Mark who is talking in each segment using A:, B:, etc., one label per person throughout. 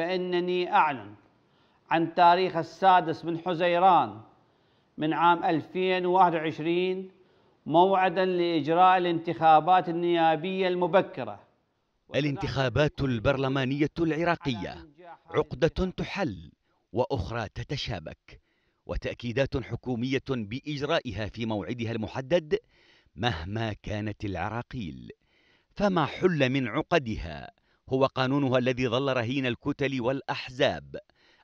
A: فإنني أعلن عن تاريخ السادس من حزيران من عام 2021 موعدا لإجراء الانتخابات النيابية المبكرة الانتخابات البرلمانية العراقية عقدة تحل وأخرى تتشابك وتأكيدات حكومية بإجرائها في موعدها المحدد مهما كانت العراقيل فما حل من عقدها هو قانونها الذي ظل رهين الكتل والأحزاب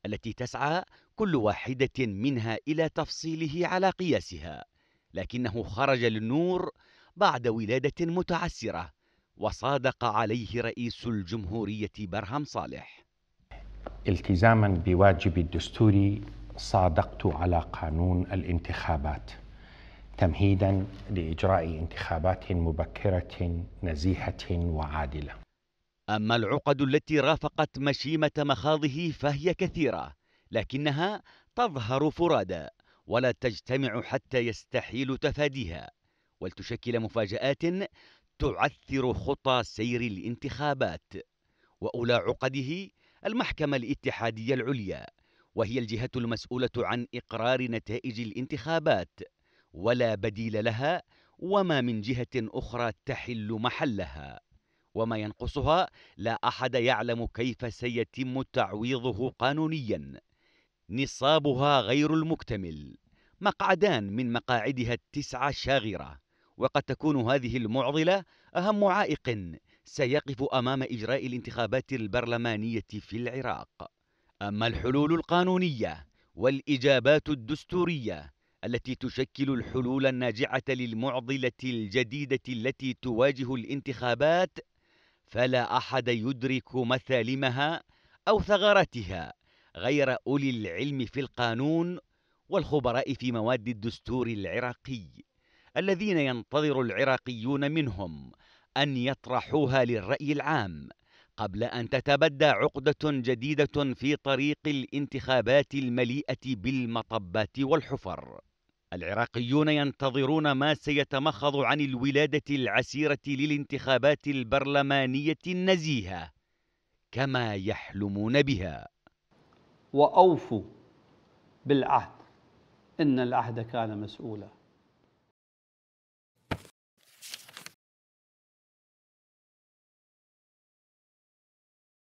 A: التي تسعى كل واحدة منها إلى تفصيله على قياسها لكنه خرج للنور بعد ولادة متعسرة وصادق عليه رئيس الجمهورية برهم صالح
B: التزاما بواجبي الدستوري صادقت على قانون الانتخابات تمهيدا لاجراء انتخابات مبكره نزيهه وعادله
A: أما العقد التي رافقت مشيمة مخاضه فهي كثيرة لكنها تظهر فرادى ولا تجتمع حتى يستحيل تفاديها ولتشكل مفاجآت تعثر خطى سير الانتخابات وأولى عقده المحكمة الاتحادية العليا وهي الجهة المسؤولة عن إقرار نتائج الانتخابات ولا بديل لها وما من جهة أخرى تحل محلها وما ينقصها لا أحد يعلم كيف سيتم تعويضه قانونيا نصابها غير المكتمل مقعدان من مقاعدها التسعة شاغرة وقد تكون هذه المعضلة أهم عائق سيقف أمام إجراء الانتخابات البرلمانية في العراق أما الحلول القانونية والإجابات الدستورية التي تشكل الحلول الناجعة للمعضلة الجديدة التي تواجه الانتخابات فلا احد يدرك مثالمها او ثغرتها غير اولي العلم في القانون والخبراء في مواد الدستور العراقي الذين ينتظر العراقيون منهم ان يطرحوها للراي العام قبل ان تتبدى عقده جديده في طريق الانتخابات المليئه بالمطبات والحفر العراقيون ينتظرون ما سيتمخض عن الولادة العسيرة للانتخابات البرلمانية النزيهة كما يحلمون بها وأوفوا بالعهد إن العهد كان مسؤولا